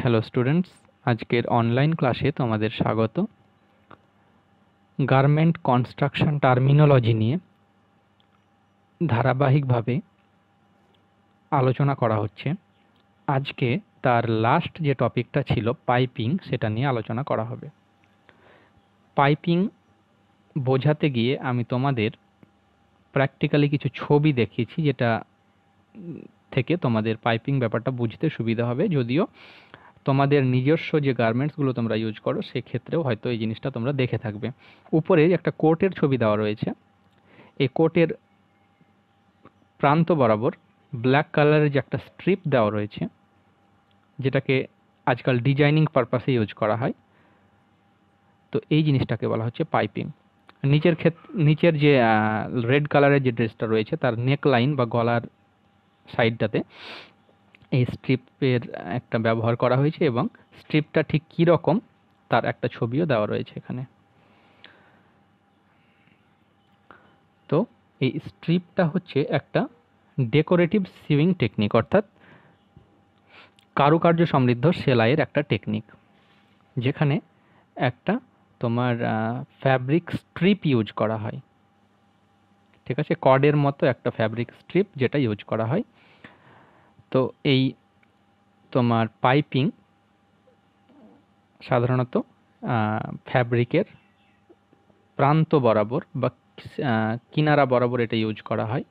hello students আজকের online ক্লাসে তোমাদের স্বাগত গার্মেন্ট কনস্ট্রাকশন টার্মিনোলজি নিয়ে ধারাবাহিকভাবে আলোচনা করা হচ্ছে আজকে তার লাস্ট যে টপিকটা ছিল পাইপিং সেটা নিয়ে আলোচনা করা হবে পাইপিং বোঝাতে গিয়ে আমি তোমাদের প্র্যাকটিক্যালি কিছু ছবি দেখিয়েছি যেটা থেকে তোমাদের পাইপিং ব্যাপারটা বুঝতে সুবিধা হবে যদিও তোমাদের নিজস্ব যে গার্মেন্টসগুলো তোমরা ইউজ করো সেক্ষেত্রেও হয়তো এই জিনিসটা তোমরা দেখে থাকবে উপরে একটা কোটের ছবি দেওয়া রয়েছে এই কোটের প্রান্ত বরাবর ব্ল্যাক কালারের যে একটা স্ট্রিপ দেওয়া রয়েছে যেটাকে আজকাল ডিজাইনিং পারপাসে ইউজ করা হয় তো এই জিনিসটাকে বলা হচ্ছে পাইপিং নিচের ক্ষেত্রে নিচের যে রেড কালারের যে ড্রেসটা রয়েছে তার নেক লাইন বা গলার সাইডটাতে এই স্ট্রিপের একটা ব্যবহার করা হয়েছে এবং স্ট্রিপটা ঠিক কী রকম তার একটা ছবিও দেওয়া রয়েছে এখানে তো এই স্ট্রিপটা হচ্ছে একটা ডেকোরেটিভ সিউইং টেকনিক অর্থাৎ কারুকার্য সমৃদ্ধ সেলাইয়ের একটা টেকনিক যেখানে একটা তোমার ফ্যাব্রিক স্ট্রিপ ইউজ করা হয় ঠিক আছে কডের মতো একটা ফ্যাব্রিক স্ট্রিপ যেটা ইউজ করা হয় তো এই তোমার পাইপিং সাধারণত ফ্যাব্রিকের প্রান্ত বরাবর বা কিনারা বরাবর এটা ইউজ করা হয়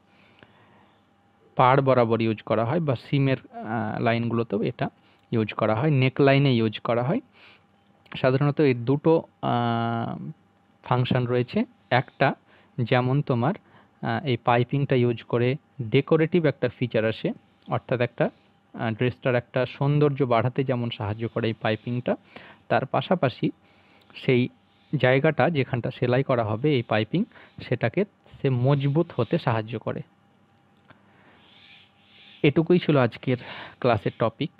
পাড় বরাবর ইউজ করা হয় বা সিমের লাইনগুলোতেও এটা ইউজ করা হয় নেক লাইনে ইউজ করা হয় সাধারণত এই দুটো ফাংশন রয়েছে একটা যেমন তোমার এই পাইপিংটা ইউজ করে ডেকোরেটিভ একটা ফিচার আসে অর্থাৎ একটা ড্রেসটার একটা সৌন্দর্য বাড়াতে যেমন সাহায্য করে এই পাইপিংটা তার পাশাপাশি সেই জায়গাটা যেখানটা সেলাই করা হবে এই পাইপিং সেটাকে সে মজবুত হতে সাহায্য করে এটুকুই ছিল আজকের ক্লাসের টপিক